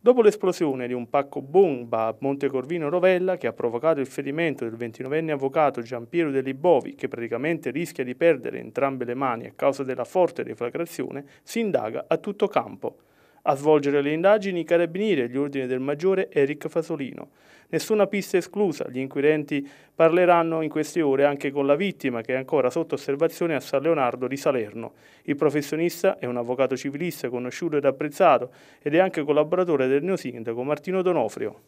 Dopo l'esplosione di un pacco bomba a Montecorvino Rovella, che ha provocato il ferimento del 29enne avvocato Giampiero Dell'Ibovi, che praticamente rischia di perdere entrambe le mani a causa della forte deflagrazione, si indaga a tutto campo. A svolgere le indagini i carabinieri agli ordini del maggiore Eric Fasolino. Nessuna pista esclusa, gli inquirenti parleranno in queste ore anche con la vittima che è ancora sotto osservazione a San Leonardo di Salerno. Il professionista è un avvocato civilista conosciuto ed apprezzato ed è anche collaboratore del neosindaco Martino Donofrio.